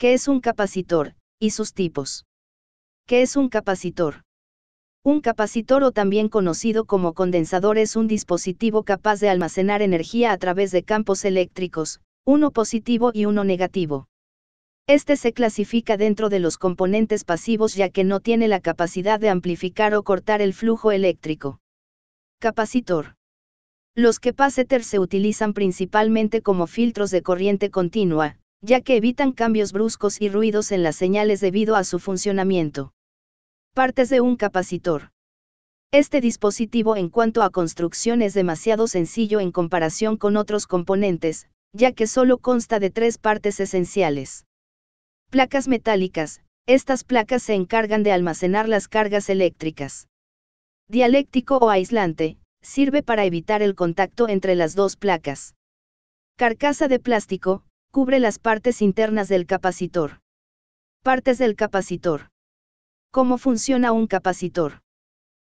¿Qué es un capacitor? Y sus tipos. ¿Qué es un capacitor? Un capacitor o también conocido como condensador es un dispositivo capaz de almacenar energía a través de campos eléctricos, uno positivo y uno negativo. Este se clasifica dentro de los componentes pasivos ya que no tiene la capacidad de amplificar o cortar el flujo eléctrico. Capacitor. Los capacitors se utilizan principalmente como filtros de corriente continua, ya que evitan cambios bruscos y ruidos en las señales debido a su funcionamiento. Partes de un capacitor. Este dispositivo en cuanto a construcción es demasiado sencillo en comparación con otros componentes, ya que solo consta de tres partes esenciales. Placas metálicas, estas placas se encargan de almacenar las cargas eléctricas. Dialéctico o aislante, sirve para evitar el contacto entre las dos placas. Carcasa de plástico, Cubre las partes internas del capacitor. Partes del capacitor. ¿Cómo funciona un capacitor?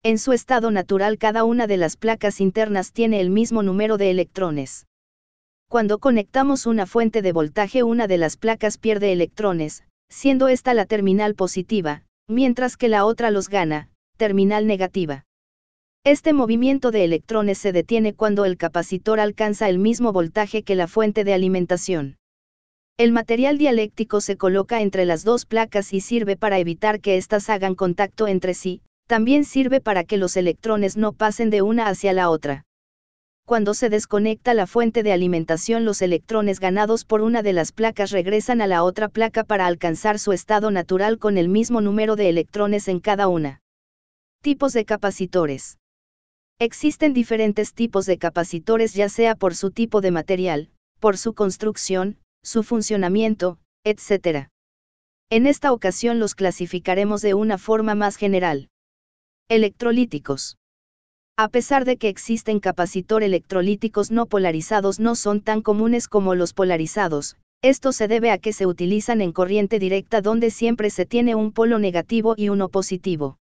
En su estado natural cada una de las placas internas tiene el mismo número de electrones. Cuando conectamos una fuente de voltaje una de las placas pierde electrones, siendo esta la terminal positiva, mientras que la otra los gana, terminal negativa. Este movimiento de electrones se detiene cuando el capacitor alcanza el mismo voltaje que la fuente de alimentación. El material dialéctico se coloca entre las dos placas y sirve para evitar que éstas hagan contacto entre sí, también sirve para que los electrones no pasen de una hacia la otra. Cuando se desconecta la fuente de alimentación los electrones ganados por una de las placas regresan a la otra placa para alcanzar su estado natural con el mismo número de electrones en cada una. Tipos de capacitores. Existen diferentes tipos de capacitores ya sea por su tipo de material, por su construcción, su funcionamiento, etc. En esta ocasión los clasificaremos de una forma más general. Electrolíticos. A pesar de que existen capacitor electrolíticos no polarizados no son tan comunes como los polarizados, esto se debe a que se utilizan en corriente directa donde siempre se tiene un polo negativo y uno positivo.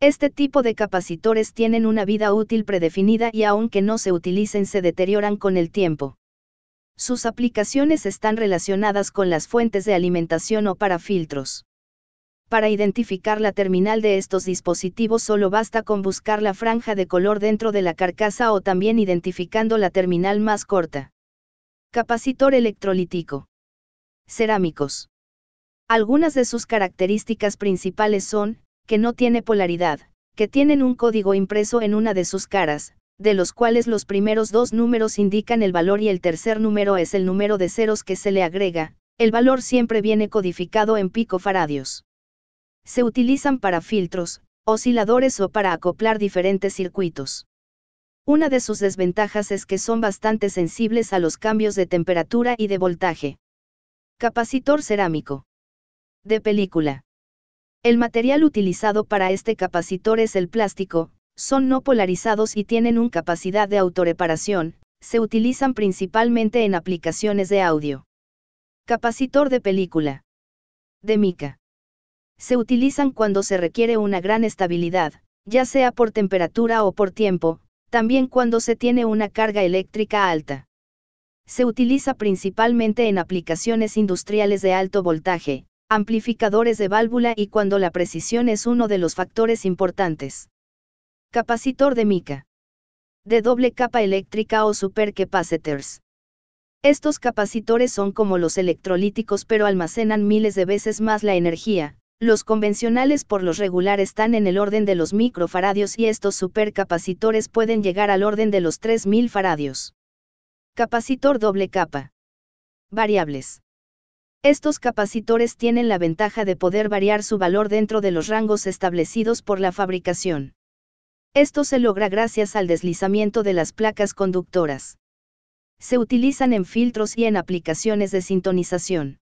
Este tipo de capacitores tienen una vida útil predefinida y aunque no se utilicen se deterioran con el tiempo. Sus aplicaciones están relacionadas con las fuentes de alimentación o para filtros. Para identificar la terminal de estos dispositivos solo basta con buscar la franja de color dentro de la carcasa o también identificando la terminal más corta. Capacitor electrolítico. Cerámicos. Algunas de sus características principales son, que no tiene polaridad, que tienen un código impreso en una de sus caras, de los cuales los primeros dos números indican el valor y el tercer número es el número de ceros que se le agrega, el valor siempre viene codificado en picofaradios. Se utilizan para filtros, osciladores o para acoplar diferentes circuitos. Una de sus desventajas es que son bastante sensibles a los cambios de temperatura y de voltaje. Capacitor cerámico. De película. El material utilizado para este capacitor es el plástico, son no polarizados y tienen una capacidad de autorreparación, se utilizan principalmente en aplicaciones de audio. Capacitor de película. De mica. Se utilizan cuando se requiere una gran estabilidad, ya sea por temperatura o por tiempo, también cuando se tiene una carga eléctrica alta. Se utiliza principalmente en aplicaciones industriales de alto voltaje, amplificadores de válvula y cuando la precisión es uno de los factores importantes. Capacitor de mica. De doble capa eléctrica o supercapacitors. Estos capacitores son como los electrolíticos pero almacenan miles de veces más la energía. Los convencionales por los regular están en el orden de los microfaradios y estos supercapacitores pueden llegar al orden de los 3000 faradios. Capacitor doble capa. Variables. Estos capacitores tienen la ventaja de poder variar su valor dentro de los rangos establecidos por la fabricación. Esto se logra gracias al deslizamiento de las placas conductoras. Se utilizan en filtros y en aplicaciones de sintonización.